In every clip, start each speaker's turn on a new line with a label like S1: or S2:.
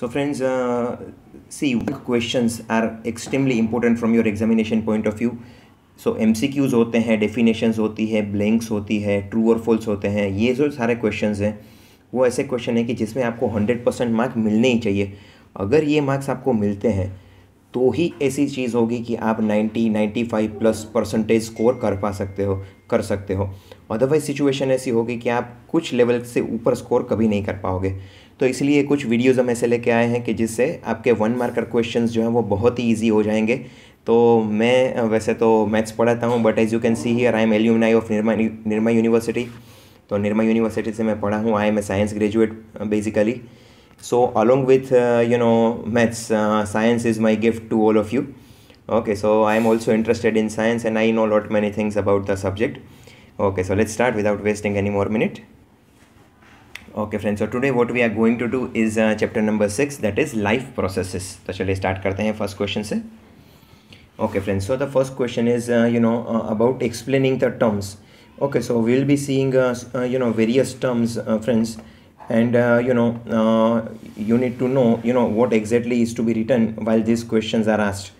S1: So friends, uh, see questions are extremely important from your examination point of view. So M C Qs होते हैं definition होती है blanks होती है true और फॉल्स होते हैं ये जो सारे क्वेश्चन हैं वो ऐसे क्वेश्चन हैं कि जिसमें आपको हंड्रेड परसेंट मार्क्स मिलने ही चाहिए अगर ये मार्क्स आपको मिलते हैं तो ही ऐसी चीज़ होगी कि आप ninety ninety five plus percentage score कर पा सकते हो कर सकते हो अदरवाइज सिचुएशन ऐसी होगी कि आप कुछ लेवल से ऊपर स्कोर कभी नहीं कर पाओगे तो इसलिए कुछ वीडियोस हम ऐसे लेके आए हैं कि जिससे आपके वन मार्कर क्वेश्चंस जो हैं वो बहुत ही ईजी हो जाएंगे तो मैं वैसे तो मैथ्स पढ़ाता हूँ but as you can see here I am alumni of Nirma Nirma university तो निर्मा यूनिवर्सिटी से मैं पढ़ा हूँ I am a science graduate basically so along with you know maths science is my gift to all of you okay so I am also interested in science and I know lot many things about the subject okay so let's start without wasting any more minute okay friends और today what we are going to do is chapter number six that is life processes तो चलिए start करते हैं first question से okay friends so the first question is you know about explaining the terms okay so will be seeing you know various terms friends and you know you you to know you know what exactly is to be written to this question are asked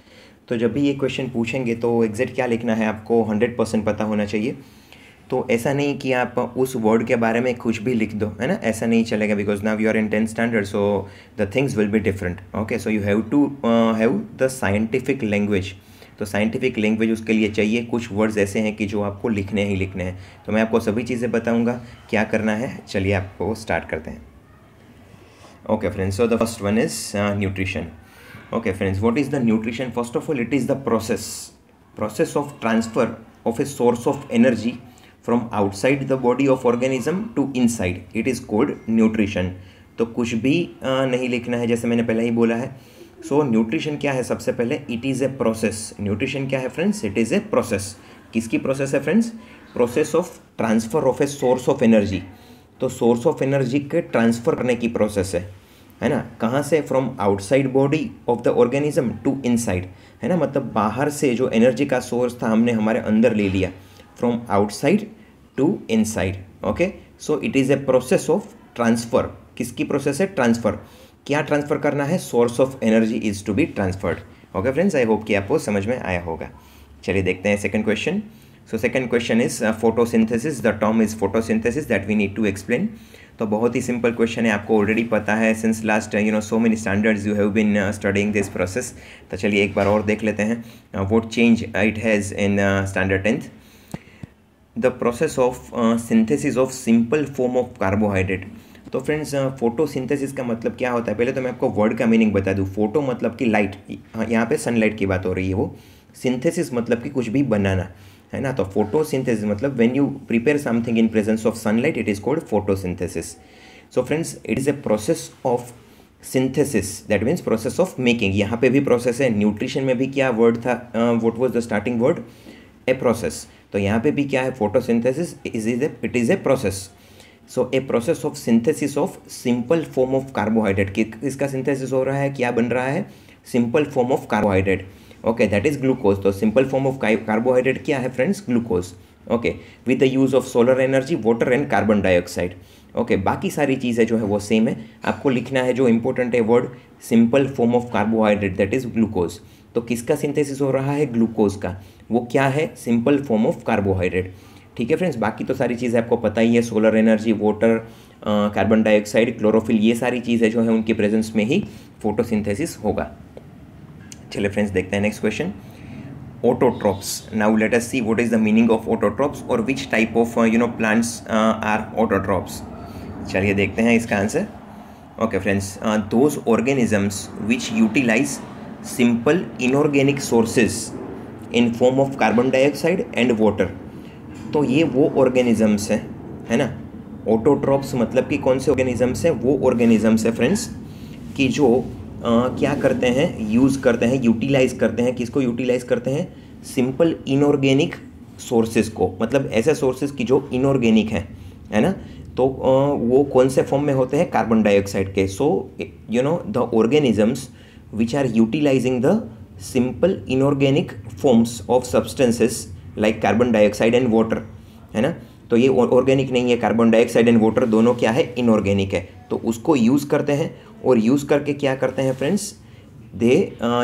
S1: तो जब भी ये question पूछेंगे तो exact क्या लिखना है आपको हंड्रेड परसेंट पता होना चाहिए तो ऐसा नहीं कि आप उस वर्ड के बारे में कुछ भी लिख दो है ना ऐसा नहीं चलेगा because now you are in tenth standard so the things will be different okay so you have to have the scientific language तो साइंटिफिक लैंग्वेज उसके लिए चाहिए कुछ वर्ड्स ऐसे हैं कि जो आपको लिखने ही लिखने हैं तो मैं आपको सभी चीज़ें बताऊंगा क्या करना है चलिए आपको स्टार्ट करते हैं okay friends so the first one is nutrition okay friends what is the nutrition first of all it is the process process of transfer of a source of energy from outside the body of organism to inside it is called nutrition तो कुछ भी नहीं लिखना है जैसे मैंने पहले ही बोला है सो so, न्यूट्रिशन क्या है सबसे पहले it is a process nutrition क्या है friends it is a process किसकी प्रोसेस है friends process of transfer of a source of energy तो सोर्स ऑफ एनर्जी के ट्रांसफ़र करने की प्रोसेस है है ना कहाँ से from outside body of the organism to inside है ना मतलब बाहर से जो एनर्जी का सोर्स था हमने हमारे अंदर ले लिया from outside to inside okay so it is a process of transfer किसकी प्रोसेस है ट्रांसफर क्या ट्रांसफर करना है source of energy is to be transferred okay friends I hope कि आपको समझ में आया होगा चलिए देखते हैं second question so second question is photosynthesis the term is photosynthesis that we need to explain तो बहुत ही सिंपल क्वेश्चन है आपको ऑलरेडी पता है since last you know so many standards you have been studying this process तो चलिए एक बार और देख लेते हैं what change it has in standard tenth the process of synthesis of simple form of carbohydrate तो फ्रेंड्स फोटोसिंथेसिस uh, का मतलब क्या होता है पहले तो मैं आपको वर्ड का मीनिंग बता दूँ फोटो मतलब कि लाइट हाँ, यहाँ पे सनलाइट की बात हो रही है वो सिंथेसिस मतलब कि कुछ भी बनाना है ना तो फोटोसिंथेसिस मतलब when you prepare something in presence of sunlight it is called photosynthesis so friends it is a process of synthesis that means process of making यहाँ पे भी प्रोसेस है न्यूट्रिशन में भी क्या वर्ड था what was the starting word a process तो यहाँ पे भी क्या है photosynthesis is is a it is a process so a process of synthesis of simple form of carbohydrate कि इसका सिंथेसिस हो रहा है क्या बन रहा है simple form of carbohydrate okay that is glucose तो सिंपल फॉर्म ऑफ कार्बोहाइड्रेट क्या है friends glucose okay with the use of solar energy water and carbon dioxide okay बाकी सारी चीज़ें जो है वो सेम है आपको लिखना है जो इंपॉर्टेंट है word simple form of carbohydrate that is glucose तो किसका सिंथेसिस हो रहा है ग्लूकोज का वो क्या है सिंपल फॉर्म ऑफ कार्बोहाइड्रेट ठीक है फ्रेंड्स बाकी तो सारी चीज़ें आपको पता ही है solar energy water carbon dioxide chlorophyll ये सारी चीज़ें जो है उनकी प्रेजेंस में ही फोटोसिंथेसिस होगा चले फ्रेंड्स देखते हैं next question autotrophs now let us see what is the meaning of autotrophs और which type of you know plants are autotrophs चलिए देखते हैं इसका answer okay friends those organisms which utilize simple inorganic sources in form of carbon dioxide and water तो ये वो organisms हैं है ना ऑटोट्रॉप्स मतलब कि कौन से ऑर्गेनिजम्स हैं वो ऑर्गेनिजम्स हैं फ्रेंड्स कि जो आ, क्या करते हैं यूज़ करते हैं यूटिलाइज़ करते हैं किसको यूटिलाइज़ करते हैं सिंपल इनऑर्गेनिक सोर्सेज को मतलब ऐसे सोर्सेज की जो इनऑर्गेनिक हैं है ना तो आ, वो कौन से फॉर्म में होते हैं कार्बन डाइऑक्साइड के so you know the organisms which are utilizing the simple inorganic forms of substances like carbon dioxide and water है ना तो ये ऑर्गेनिक नहीं है कार्बन डाइऑक्साइड एंड वाटर दोनों क्या है इनऑर्गेनिक है तो उसको यूज़ करते हैं और यूज़ करके क्या करते हैं friends they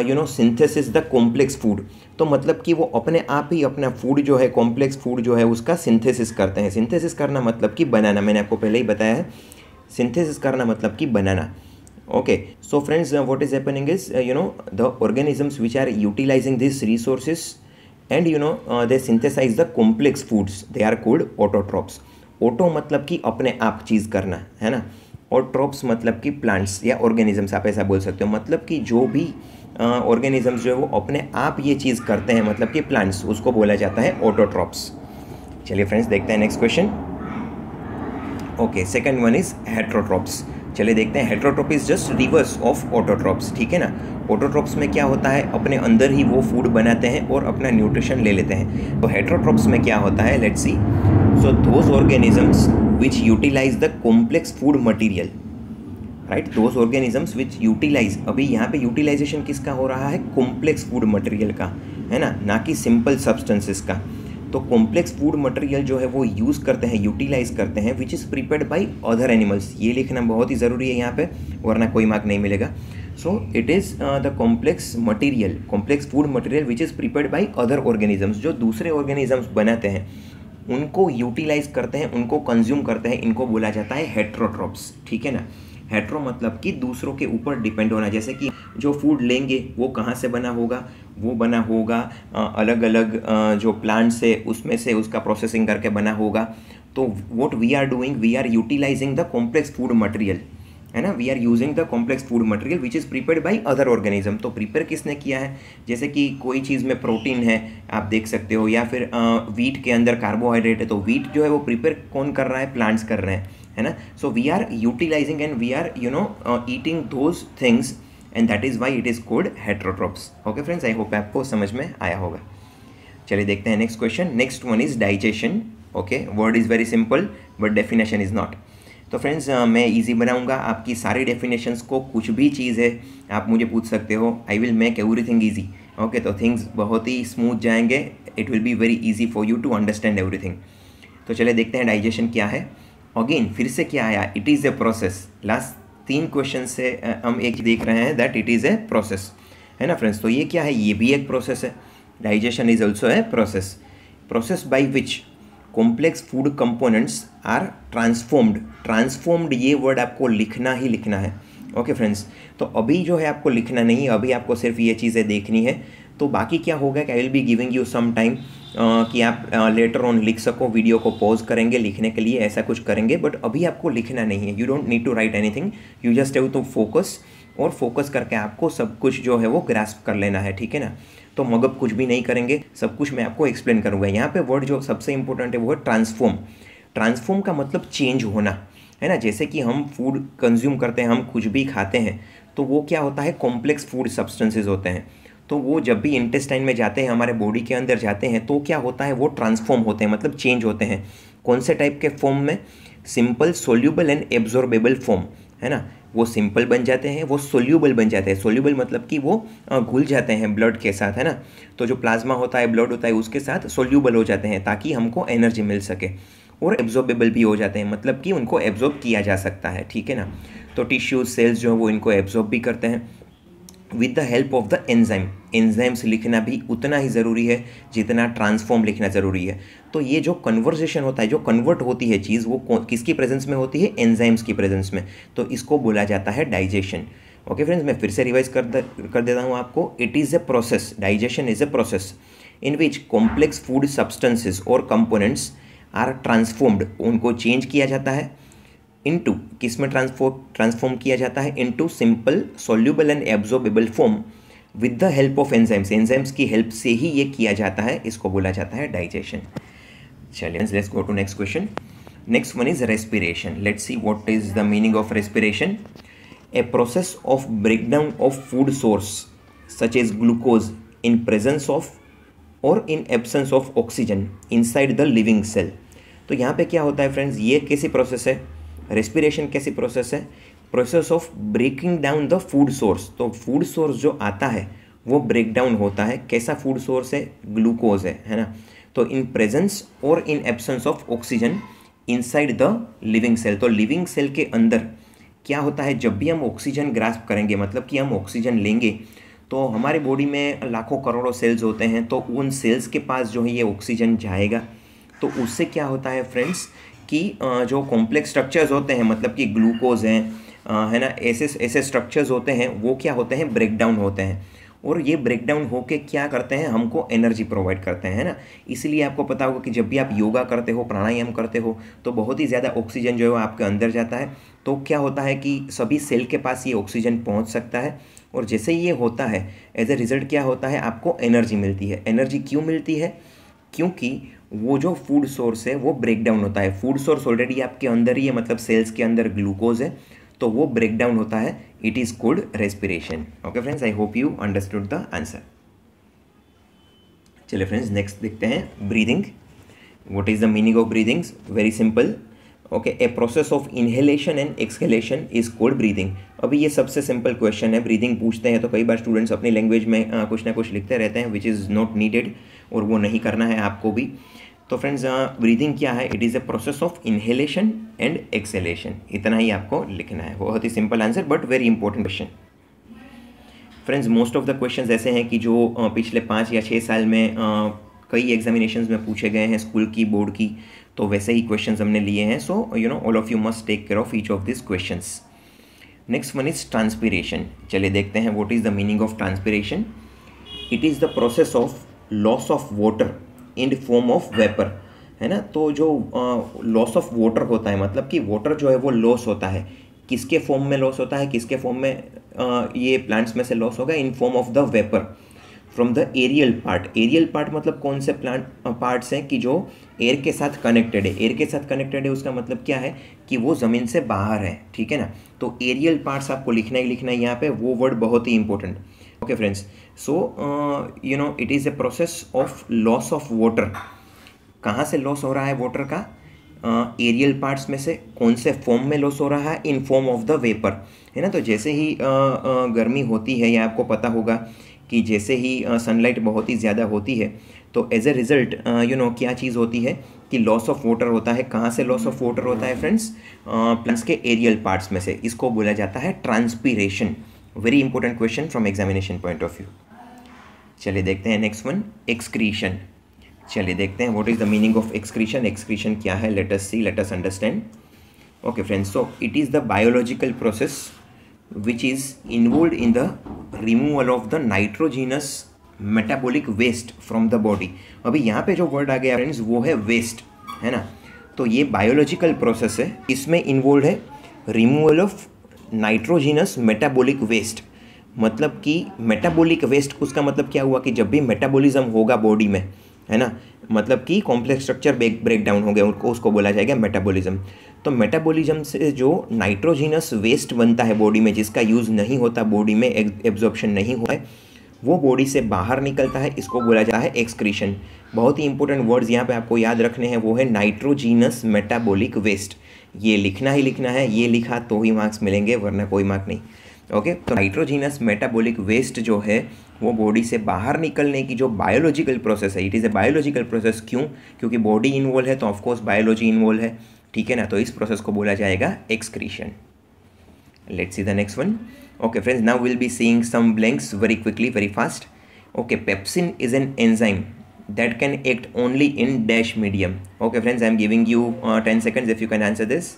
S1: you know synthesis the complex food तो मतलब कि वो अपने आप ही अपना फूड जो है कॉम्प्लेक्स फूड जो है उसका सिंथेसिस करते हैं सिंथेसिस करना मतलब कि बनाना मैंने आपको पहले ही बताया है सिंथेसिस करना मतलब कि बनाना okay so friends uh, what is happening is uh, you know the organisms which are utilizing these resources and you know uh, they synthesize the complex foods they are called autotrophs auto मतलब कि अपने आप चीज़ करना है ना और trophs मतलब कि प्लांट्स या ऑर्गेनिजम्स आप ऐसा बोल सकते हो मतलब कि जो भी ऑर्गेनिजम्स जो है वो अपने आप ये चीज़ करते हैं मतलब कि प्लांट्स उसको बोला जाता है ऑटोट्रॉप्स चलिए फ्रेंड्स देखते हैं next question okay second one is heterotrophs चले देखते हैं heterotroph is just reverse of autotrophs ठीक है ना ऑटोट्रॉप्स में क्या होता है अपने अंदर ही वो फूड बनाते हैं और अपना न्यूट्रिशन ले लेते हैं तो हेट्रोट्रॉप्स में क्या होता है let's see so those organisms which utilize the complex food material right those organisms which utilize अभी यहाँ पे यूटिलाइजेशन किसका हो रहा है कॉम्प्लेक्स फूड मटेरियल का है ना ना कि सिंपल सब्सटेंसेस का तो कॉम्प्लेक्स फूड मटेरियल जो है वो यूज़ करते हैं यूटिलाइज करते हैं which is prepare by other animals ये लिखना बहुत ही ज़रूरी है यहाँ पे वरना कोई मार्क नहीं मिलेगा so it is the complex material complex food material which is prepared by other organisms जो दूसरे ऑर्गेनिजम्स बनाते हैं उनको यूटिलाइज करते हैं उनको कंज्यूम करते हैं इनको बोला जाता है हेट्रोट्रॉप्स ठीक है ना हेट्रो मतलब कि दूसरों के ऊपर डिपेंड होना जैसे कि जो फूड लेंगे वो कहाँ से बना होगा वो बना होगा अलग अलग जो प्लांट से उसमें से उसका प्रोसेसिंग करके बना होगा तो what we are doing we are utilizing the complex food material है ना we are using the complex food material which is prepare by other organism तो प्रिपेयर किसने किया है जैसे कि कोई चीज़ में प्रोटीन है आप देख सकते हो या फिर वीट के अंदर कार्बोहाइड्रेट है तो वीट जो है वो प्रिपेयर कौन कर रहा है प्लांट्स कर रहे हैं है ना so we are utilizing and we are you know eating those things and that is why it is called heterotrophs okay friends I hope आपको समझ में आया होगा चलिए देखते हैं next question next one is digestion okay word is very simple but definition is not तो friends uh, मैं इजी बनाऊंगा आपकी सारी डेफिनेशंस को कुछ भी चीज़ है आप मुझे पूछ सकते हो I will make every thing easy okay तो थिंग्स बहुत ही स्मूथ जाएंगे it will be very easy for you to understand everything तो चले देखते हैं डाइजेशन क्या है अगेन फिर से क्या आया it is a process last तीन क्वेश्चन से हम एक देख रहे हैं that it is a process है ना फ्रेंड्स तो ये क्या है ये भी एक प्रोसेस है digestion is also a process process by which complex food components are transformed transformed ये वर्ड आपको लिखना ही लिखना है ओके okay, फ्रेंड्स तो अभी जो है आपको लिखना नहीं है अभी आपको सिर्फ ये चीज़ें देखनी है तो बाकी क्या होगा कि I will be giving you some time कि आप लेटर ऑन लिख सको वीडियो को पॉज करेंगे लिखने के लिए ऐसा कुछ करेंगे बट अभी आपको लिखना नहीं है you don't need to write anything you just have to focus और फोकस करके आपको सब कुछ जो है वो ग्रास्प कर लेना है ठीक है ना तो मगब कुछ भी नहीं करेंगे सब कुछ मैं आपको एक्सप्लेन करूँगा यहाँ पे वर्ड जो सबसे इंपॉर्टेंट है वो है ट्रांसफॉर्म ट्रांसफॉर्म का मतलब चेंज होना है ना जैसे कि हम फूड कंज्यूम करते हैं हम कुछ भी खाते हैं तो वो क्या होता है कॉम्प्लेक्स फूड सब्सटेंसेज होते हैं तो वो जब भी इंटेस्टाइन में जाते हैं हमारे बॉडी के अंदर जाते हैं तो क्या होता है वो ट्रांसफॉर्म होते हैं मतलब चेंज होते हैं कौन से टाइप के फॉर्म में simple soluble and absorbable form है ना वो सिंपल बन जाते हैं वो सोल्यूबल बन जाते हैं सोल्यूबल मतलब कि वो घुल जाते हैं ब्लड के साथ है ना तो जो प्लाज्मा होता है ब्लड होता है उसके साथ सोल्यूबल हो जाते हैं ताकि हमको एनर्जी मिल सके और एब्जॉर्बेबल भी हो जाते हैं मतलब कि उनको एब्जॉर्ब किया जा सकता है ठीक है ना तो टिश्यूज सेल्स जो है वो इनको एब्जॉर्ब भी करते हैं with the help of the enzyme enzymes लिखना भी उतना ही ज़रूरी है जितना ट्रांसफॉर्म लिखना ज़रूरी है तो ये जो कन्वर्सेशन होता है जो कन्वर्ट होती है चीज़ वो किसकी प्रेजेंस में होती है एंजाइम्स की प्रेजेंस में तो इसको बोला जाता है डाइजेशन ओके फ्रेंड्स मैं फिर से रिवाइज कर कर देता हूँ आपको it is a process digestion is a process in which complex food substances और कंपोनेंट्स आर ट्रांसफॉर्म्ड उनको चेंज किया जाता है इनटू किस में ट्रांसफॉर्म ट्रांसफॉर्म किया जाता है into simple soluble and absorbable form with the help of enzymes enzymes की हेल्प से ही ये किया जाता है इसको बोला जाता है डाइजेशन चलिए let's go to next question next one is respiration let's see what is the meaning of respiration a process of breakdown of food source such is glucose in presence of और in absence of oxygen inside the living cell तो यहाँ पे क्या होता है friends ये कैसी process है रेस्पिरेशन कैसी प्रोसेस है process of breaking down the food source तो फूड सोर्स जो आता है वो ब्रेक डाउन होता है कैसा फूड सोर्स है ग्लूकोज है है ना तो इन प्रेजेंस और in absence of oxygen inside the living cell तो लिविंग सेल के अंदर क्या होता है जब भी हम ऑक्सीजन ग्रास्प करेंगे मतलब कि हम ऑक्सीजन लेंगे तो हमारे बॉडी में लाखों करोड़ों सेल्स होते हैं तो उन सेल्स के पास जो है ये ऑक्सीजन जाएगा तो उससे क्या होता है फ्रेंड्स कि जो कॉम्प्लेक्स स्ट्रक्चर्स होते हैं मतलब कि ग्लूकोज हैं है ना ऐसे ऐसे स्ट्रक्चर्स होते हैं वो क्या होते हैं ब्रेकडाउन होते हैं और ये ब्रेकडाउन होके क्या करते हैं हमको एनर्जी प्रोवाइड करते हैं ना इसलिए आपको पता होगा कि जब भी आप योगा करते हो प्राणायाम करते हो तो बहुत ही ज़्यादा ऑक्सीजन जो है आपके अंदर जाता है तो क्या होता है कि सभी सेल के पास ये ऑक्सीजन पहुंच सकता है और जैसे ये होता है एज ए रिज़ल्ट क्या होता है आपको एनर्जी मिलती है एनर्जी क्यों मिलती है क्योंकि वो जो फूड सोर्स है वो ब्रेक डाउन होता है फूड सोर्स ऑलरेडी आपके अंदर ही है मतलब सेल्स के अंदर ग्लूकोज है तो वो ब्रेक डाउन होता है it is called respiration okay friends I hope you understood the answer चलिए फ्रेंड्स नेक्स्ट देखते हैं breathing what is the meaning of breathing very simple okay a process of inhalation and exhalation is called breathing अभी ये सबसे simple question है breathing पूछते हैं तो कई बार स्टूडेंट्स अपनी लैंग्वेज में आ, कुछ ना कुछ लिखते रहते हैं विच इज़ नॉट नीडेड और वो नहीं करना है आपको भी तो फ्रेंड्स ब्रीदिंग क्या है it is a process of inhalation and exhalation इतना ही आपको लिखना है बहुत ही simple answer but very important question friends most of the questions ऐसे हैं कि जो पिछले पाँच या छः साल में कई एग्जामिनेशन में पूछे गए हैं स्कूल की बोर्ड की तो वैसे ही क्वेश्चन हमने लिए हैं so you know all of you must take care of each of this question next one is transpiration चलिए देखते हैं what is the meaning of transpiration it is the process of loss of water in form of vapour है ना तो जो loss of water होता है मतलब कि वाटर जो है वो लॉस होता है किसके फॉर्म में लॉस होता है किसके फॉर्म में आ, ये प्लांट्स में से लॉस होगा in form of the vapour from the aerial part aerial part मतलब कौन से प्लांट पार्ट्स हैं कि जो एयर के साथ कनेक्टेड है एयर के साथ कनेक्टेड है उसका मतलब क्या है कि वो ज़मीन से बाहर है ठीक है ना तो एरियल पार्ट्स आपको लिखना ही लिखना है यहाँ पे वो वर्ड बहुत ही important okay friends so you know it is a process of loss of water कहाँ से लॉस हो रहा है वाटर का एरियल uh, पार्ट्स में से कौन से फॉर्म में लॉस हो रहा है in form of the vapour है ना तो जैसे ही uh, uh, गर्मी होती है या आपको पता होगा कि जैसे ही सनलाइट uh, बहुत ही ज़्यादा होती है तो as a result you know क्या चीज़ होती है कि लॉस ऑफ वाटर होता है कहाँ से लॉस ऑफ वाटर होता है फ्रेंड्स प्लस uh, के एरियल पार्ट्स में से इसको बोला जाता है transpiration very important question from examination point of view चलिए देखते हैं नेक्स्ट वन एक्सक्रीशन चलिए देखते हैं what is the meaning of excretion excretion क्या है let's see let's understand okay friends so it is the biological process which is involve in the removal of the nitrogenous metabolic waste from the body अभी यहाँ पे जो word आ गया friends वो है waste है ना तो ये बायोलॉजिकल प्रोसेस है इसमें इन्वॉल्व है removal of nitrogenous metabolic waste मतलब कि मेटाबॉलिक वेस्ट उसका मतलब क्या हुआ कि जब भी मेटाबॉलिज्म होगा बॉडी में है ना मतलब कि complex structure break break down हो गया उनको उसको बोला जाएगा मेटाबॉलिज्म तो मेटाबॉलिज्म से जो नाइट्रोजिनस वेस्ट बनता है बॉडी में जिसका यूज़ नहीं होता बॉडी में एब्जॉर्प्शन नहीं होता है वो बॉडी से बाहर निकलता है इसको बोला जाता है एक्सक्रीशन बहुत ही इंपॉर्टेंट वर्ड्स यहाँ पे आपको याद रखने हैं वो है नाइट्रोजीनस मेटाबॉलिक वेस्ट ये लिखना ही लिखना है ये लिखा तो ही मार्क्स मिलेंगे वरना कोई मार्क नहीं ओके तो नाइट्रोजीनस मेटाबॉलिक वेस्ट जो है वो बॉडी से बाहर निकलने की जो बायोलॉजिकल प्रोसेस है it is a biological process क्यों क्योंकि बॉडी इन्वॉल्व है तो ऑफकोर्स बायोलॉजी इन्वॉल्व है ठीक है ना तो इस प्रोसेस को बोला जाएगा excretion let see the next one okay friends now will be seeing some blanks very quickly very fast okay pepsin is an enzyme that can act only in dash medium okay friends I am giving you ten seconds if you can answer this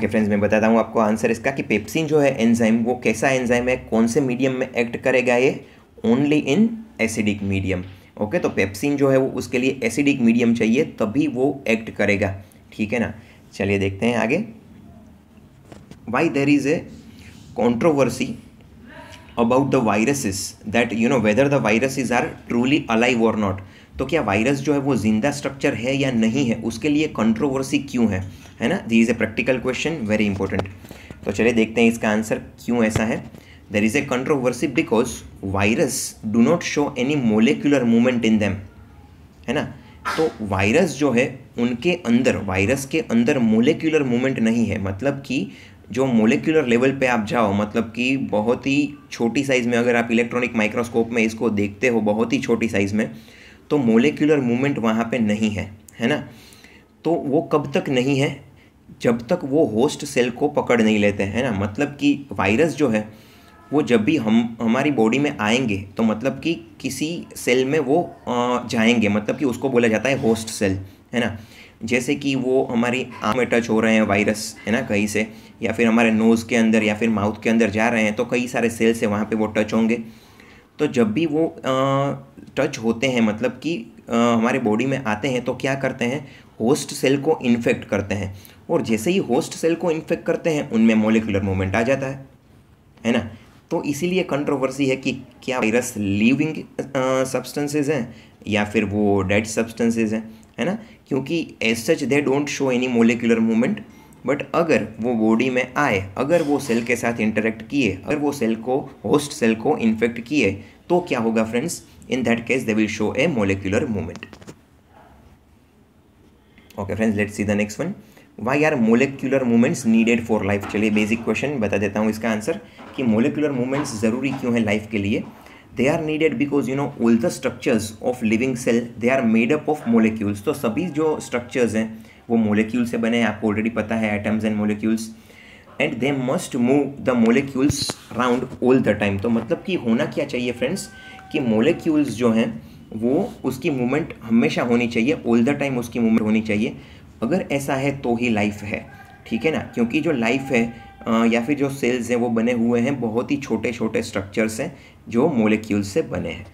S1: okay friends मैं बताता हूँ आपको answer इसका कि pepsin जो है enzyme वो कैसा एंजाइम है कौन से मीडियम में एक्ट करेगा ये only in acidic medium okay तो पेप्सिन जो है वो उसके लिए एसिडिक मीडियम चाहिए तभी वो एक्ट करेगा ठीक है ना चलिए देखते हैं आगे why there is a controversy about the viruses that you know whether the viruses are truly alive और नॉट तो क्या वायरस जो है वो जिंदा स्ट्रक्चर है या नहीं है उसके लिए कंट्रोवर्सी क्यों है है ना the is a practical question very important तो चलिए देखते हैं इसका आंसर क्यों ऐसा है there is a controversy because virus do not show any molecular movement in them है ना तो वायरस जो है उनके अंदर वायरस के अंदर मोलिकुलर मूवमेंट नहीं है मतलब कि जो मोलिकुलर लेवल पे आप जाओ मतलब कि बहुत ही छोटी साइज़ में अगर आप इलेक्ट्रॉनिक माइक्रोस्कोप में इसको देखते हो बहुत ही छोटी साइज़ में तो मोलिकुलर मूवमेंट वहाँ पे नहीं है है ना तो वो कब तक नहीं है जब तक वो होस्ट सेल को पकड़ नहीं लेते हैं ना मतलब कि वायरस जो है वो जब भी हम हमारी बॉडी में आएंगे तो मतलब कि किसी सेल में वो जाएंगे मतलब कि उसको बोला जाता है होस्ट सेल है ना जैसे कि वो हमारी आँख में टच हो रहे हैं वायरस है ना कहीं से या फिर हमारे नोज़ के अंदर या फिर माउथ के अंदर जा रहे हैं तो कई सारे सेल से वहाँ पे वो टच होंगे तो जब भी वो टच होते हैं मतलब कि हमारे बॉडी में आते हैं तो क्या करते हैं होस्ट सेल को इन्फेक्ट करते हैं और जैसे ही होस्ट सेल को इन्फेक्ट करते हैं उनमें मोलिकुलर मोमेंट आ जाता है है ना तो इसीलिए कंट्रोवर्सी है कि क्या वायरस लिविंग सब्सटेंसेज हैं या फिर वो डेड सब्सटेंसेज हैं है ना क्योंकि as such they don't show any molecular movement but अगर वो बॉडी में आए अगर वो सेल के साथ इंटरेक्ट किए अगर वो सेल को होस्ट सेल को इन्फेक्ट किए तो क्या होगा friends in that case they will show a molecular movement okay friends let's see the next one why are molecular movements needed for life चलिए बेसिक क्वेश्चन बता देता हूँ इसका आंसर कि मोलिकुलर मूवमेंट्स ज़रूरी क्यों है लाइफ के लिए they are needed because you know all the structures of living cell they are made up of molecules तो सभी जो स्ट्रक्चर्स हैं वो मोलिक्यूल से बने हैं आपको ऑलरेडी पता है atoms and molecules and they must move the molecules round all the time तो मतलब कि होना क्या चाहिए फ्रेंड्स कि मोलिक्यूल्स जो हैं वो उसकी मूवमेंट हमेशा होनी चाहिए ऑल द टाइम उसकी मूवमेंट होनी चाहिए अगर ऐसा है तो ही लाइफ है ठीक है ना क्योंकि जो लाइफ है या फिर जो सेल्स हैं वो बने हुए हैं बहुत ही छोटे छोटे स्ट्रक्चर्स हैं जो मोलिक्यूल से बने हैं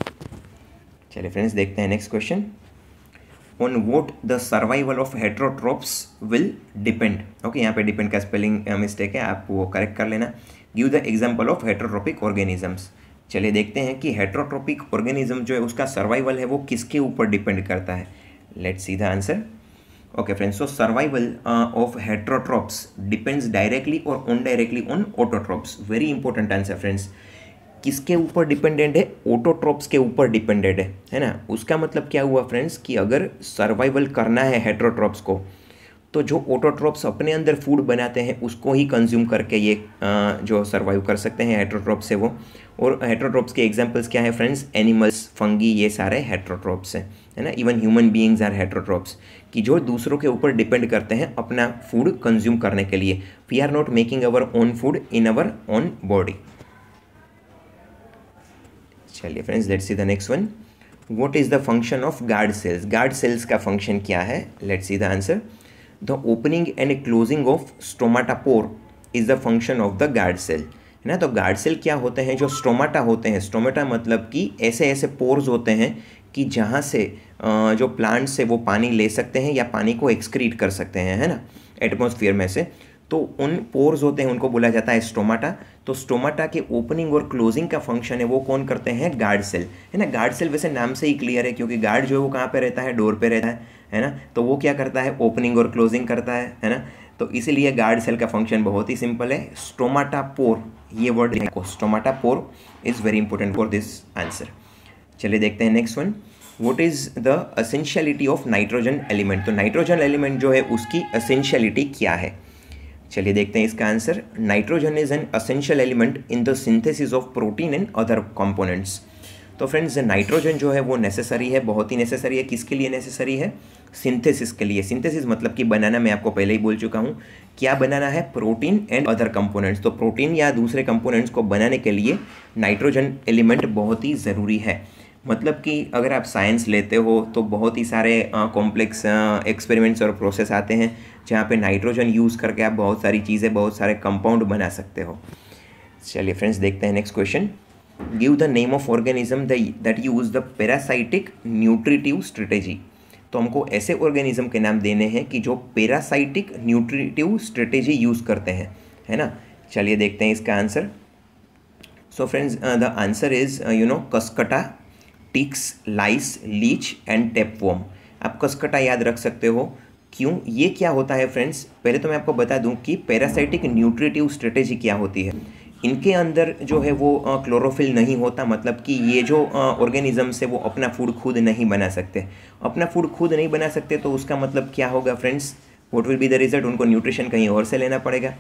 S1: चलिए फ्रेंड्स देखते हैं next question on what the survival of heterotropes will depend okay okay, यहाँ पे डिपेंड का स्पेलिंग मिस्टेक है आप वो करेक्ट कर लेना give the example of heterotrophic organisms चलिए देखते हैं कि हेट्रोट्रोपिक ऑर्गेनिज्म जो है उसका सर्वाइवल है वो किसके ऊपर डिपेंड करता है let's see the answer okay friends so survival uh, of heterotropes depends directly or indirectly on autotropes very important answer friends किसके ऊपर डिपेंडेंट है ओटोट्रॉप्स के ऊपर डिपेंडेंट है है ना उसका मतलब क्या हुआ फ्रेंड्स कि अगर सर्वाइवल करना है हेट्रोट्रॉप्स को तो जो ओटोट्रॉप्स अपने अंदर फूड बनाते हैं उसको ही कंज्यूम करके ये जो सर्वाइव कर सकते हैं हेट्रोट्रॉप्स है वो और हेट्रोट्रॉप्स के एग्जांपल्स क्या है फ्रेंड्स एनिमल्स फंगी ये सारे हेट्रोट्रॉप्स हैं है ना even human beings are heterotrophs कि जो दूसरों के ऊपर डिपेंड करते हैं अपना फूड कंज्यूम करने के लिए we are not making our own food in our own body चलिए friends let's see the next one what is the function of guard cells guard cells का फंक्शन क्या है let's see the answer the opening and closing of stomata pore is the function of the guard cell है ना तो guard cell क्या होते हैं जो स्टोमाटा होते हैं स्टोमेटा मतलब कि ऐसे ऐसे पोर्स होते हैं कि जहाँ से जो प्लांट से वो पानी ले सकते हैं या पानी को एक्सक्रीट कर सकते हैं है ना एटमोसफियर में से तो उन पोर्स होते हैं उनको बोला जाता है स्टोमाटा तो स्टोमाटा के ओपनिंग और क्लोजिंग का फंक्शन है वो कौन करते हैं गार्ड सेल है ना गार्ड सेल वैसे नाम से ही क्लियर है क्योंकि गार्ड जो है वो कहाँ पे रहता है डोर पे रहता है है ना तो वो क्या करता है ओपनिंग और क्लोजिंग करता है है ना तो इसीलिए गार्ड सेल का फंक्शन बहुत ही सिंपल है स्टोमाटा पोर ये word stomata pore is very important for this answer चलिए देखते हैं next one what is the essentiality of nitrogen element तो नाइट्रोजन एलिमेंट जो है उसकी असेंशियलिटी क्या है चलिए देखते हैं इसका answer nitrogen is an essential element in the synthesis of protein and other components तो फ्रेंड्स नाइट्रोजन जो है वो नेसेसरी है बहुत ही नेसेसरी है किसके लिए नेसेसरी है सिंथेसिस के लिए सिंथेसिस मतलब कि बनाना मैं आपको पहले ही बोल चुका हूँ क्या बनाना है प्रोटीन एंड अदर कंपोनेंट्स तो प्रोटीन या दूसरे कंपोनेंट्स को बनाने के लिए नाइट्रोजन एलिमेंट बहुत ही ज़रूरी है मतलब कि अगर आप साइंस लेते हो तो बहुत ही सारे कॉम्प्लेक्स एक्सपेरिमेंट्स और प्रोसेस आते हैं जहाँ पे नाइट्रोजन यूज़ करके आप बहुत सारी चीज़ें बहुत सारे कंपाउंड बना सकते हो चलिए फ्रेंड्स देखते हैं next question give the name of organism that use the parasitic nutritive strategy तो हमको ऐसे ऑर्गेनिज्म के नाम देने हैं कि जो पैरासाइटिक न्यूट्रिटिव स्ट्रेटेजी यूज़ करते हैं है ना चलिए देखते हैं इसका answer so friends the answer is you know Cuscuta ticks lice leech and tapeworm आप कसकटा याद रख सकते हो क्यों ये क्या होता है फ्रेंड्स पहले तो मैं आपको बता दूं कि पैरासाइटिक न्यूट्रिटिव स्ट्रेटेजी क्या होती है इनके अंदर जो है वो क्लोरोफिल नहीं होता मतलब कि ये जो ऑर्गेनिजम्स है वो अपना फूड खुद नहीं बना सकते अपना फूड खुद नहीं बना सकते तो उसका मतलब क्या होगा friends what will be the result उनको न्यूट्रिशन कहीं और से लेना पड़ेगा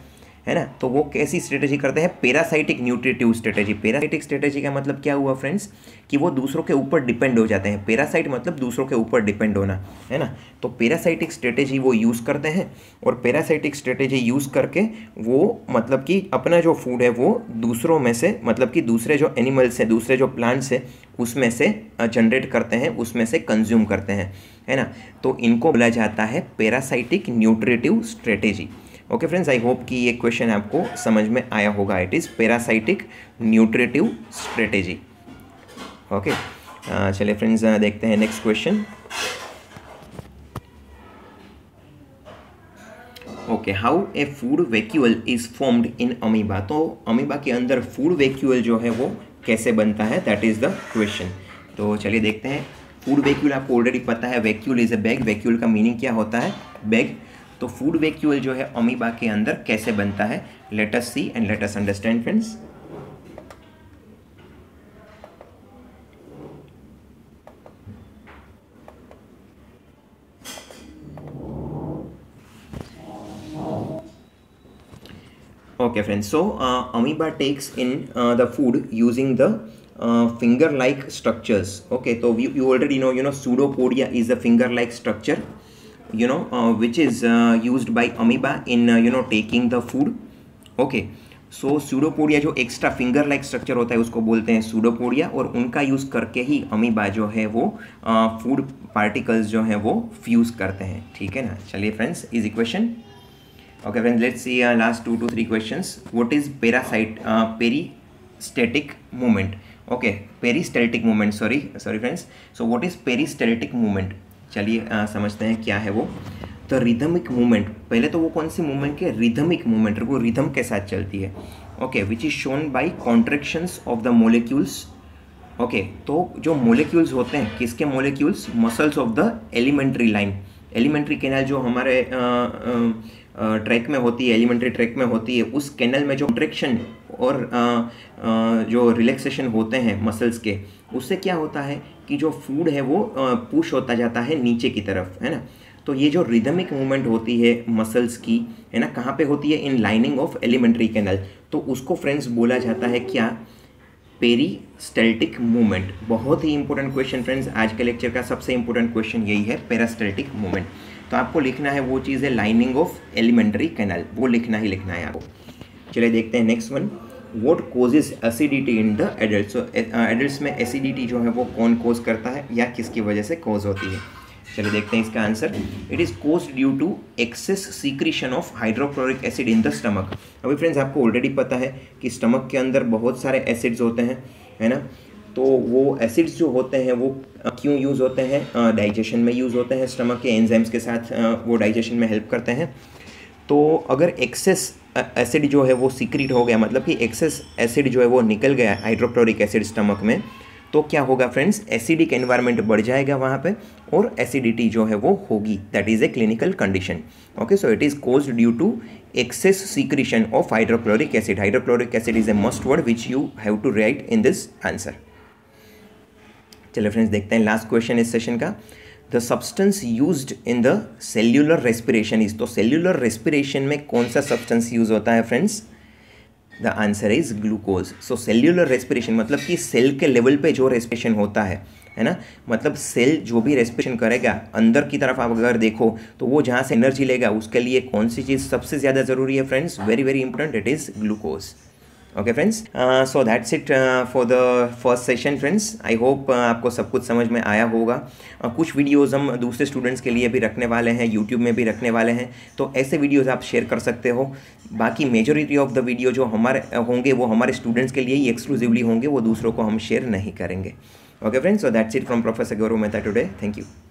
S1: है ना तो वो कैसी स्ट्रेटेजी करते हैं parasitic nutritive strategy parasitic strategy का मतलब क्या हुआ फ्रेंड्स कि वो दूसरों के ऊपर डिपेंड हो जाते हैं पेरासाइट मतलब दूसरों के ऊपर डिपेंड होना है ना तो पेरासाइटिक स्ट्रेटेजी वो यूज़ करते हैं और पेरासाइटिक स्ट्रेटेजी यूज़ करके वो मतलब कि अपना जो फूड है वो दूसरों में से मतलब कि दूसरे जो एनिमल्स हैं दूसरे जो प्लांट्स हैं उसमें से जनरेट करते हैं उसमें से कंज्यूम करते हैं है ना तो इनको बोला जाता है parasitic nutritive strategy okay friends I hope कि ये क्वेश्चन आपको समझ में आया होगा it is parasitic nutritive strategy okay चलिए फ्रेंड्स देखते हैं next question okay how a food vacuole is formed in amoeba तो अमीबा के अंदर फूड वेक्यूअल जो है वो कैसे बनता है दैट इज़ द क्वेश्चन तो चलिए देखते हैं फूड वेक्यूल आपको ऑलरेडी पता है vacuole is a bag vacuole का मीनिंग क्या होता है बैग तो फूड वैक्यूल जो है अमीबा के अंदर कैसे बनता है let's see and let's understand friends okay friends so amoeba takes in the food using the finger like structures okay तो you already know you know pseudopodia is the finger like structure you know uh, which is uh, used by amoeba in uh, you know taking the food okay so pseudopodia जो extra finger like structure होता है उसको बोलते हैं pseudopodia और उनका use करके ही amoeba जो है वो फूड uh, पार्टिकल्स जो हैं वो फ्यूज़ करते हैं ठीक है ना चलिए friends is equation okay friends let's see last two two three questions what is parasite peristaltic movement okay peri movement sorry sorry friends so what is peri movement चलिए समझते हैं क्या है वो तो रिदमिक मूवमेंट पहले तो वो कौन सी मूवमेंट के रिदमिक मूवमेंट वो रिदम के साथ चलती है okay which is shown by contractions of the molecules okay तो जो मोलिक्यूल्स होते हैं किसके molecules muscles of the alimentary line alimentary canal जो हमारे ट्रैक में होती है एलिमेंट्री ट्रैक में होती है उस कैनल में जो कॉन्ट्रेक्शन और जो रिलैक्सेशन होते हैं मसल्स के उससे क्या होता है कि जो फूड है वो पुश होता जाता है नीचे की तरफ है ना तो ये जो रिदमिक मूवमेंट होती है मसल्स की है ना कहाँ पे होती है in lining of alimentary canal तो उसको फ्रेंड्स बोला जाता है क्या पेरी स्टेल्टिक मूवमेंट बहुत ही इंपॉर्टेंट क्वेश्चन फ्रेंड्स आज के लेक्चर का सबसे इंपॉर्टेंट क्वेश्चन यही है पेरास्टेल्टिक मूवमेंट तो आपको लिखना है वो चीज़ है लाइनिंग ऑफ एलिमेंट्री कैनल वो लिखना ही लिखना है आपको चलिए देखते हैं next one what causes acidity in the adult so adult में एसिडिटी जो है वो कौन कोज करता है या किसकी वजह से कोज होती है चलिए देखते हैं इसका answer it is cause due to excess secretion of hydrochloric acid in the stomach अभी फ्रेंड्स आपको ऑलरेडी पता है कि स्टमक के अंदर बहुत सारे एसिड्स होते हैं है ना तो वो एसिड्स जो होते हैं वो uh, क्यों यूज़ होते हैं डाइजेशन uh, में यूज़ होते हैं स्टमक के एंजाइम्स के साथ uh, वो डाइजेशन में हेल्प करते हैं तो अगर एक्सेस एसिड जो है वो सीक्रेट हो गया मतलब कि एक्सेस एसिड जो है वो निकल गया हाइड्रोक्लोरिक एसिड स्टमक में तो क्या होगा फ्रेंड्स एसिडिक एनवायरनमेंट बढ़ जाएगा वहाँ पे और एसिडिटी जो है वो होगी that is a clinical condition okay so it is caused due to excess secretion of hydrochloric acid hydrochloric acid is a must word which you have to write in this answer चलो friends देखते हैं last question इस session का the substance use in the cellular respiration is तो cellular respiration में कौन सा substance use होता है friends the answer is glucose so cellular respiration मतलब कि सेल के लेवल पे जो रेस्पिरेशन होता है है ना मतलब सेल जो भी रेस्पिरेशन करेगा अंदर की तरफ आप अगर देखो तो वो जहाँ से एनर्जी लेगा उसके लिए कौन सी चीज़ सबसे ज़्यादा ज़रूरी है friends very very important it is glucose okay friends so that's it for the first session friends I hope आपको सब कुछ समझ में आया होगा uh, कुछ वीडियोस हम दूसरे स्टूडेंट्स के लिए भी रखने वाले हैं यूट्यूब में भी रखने वाले हैं तो ऐसे वीडियोस आप शेयर कर सकते हो बाकी मेजोरिटी ऑफ द वीडियो जो हमारे uh, होंगे वो हमारे स्टूडेंट्स के लिए ही एक्सक्लूसिवली होंगे वो दूसरों को हम शेयर नहीं करेंगे okay friends so that's it from professor Gaurav Mehta today thank you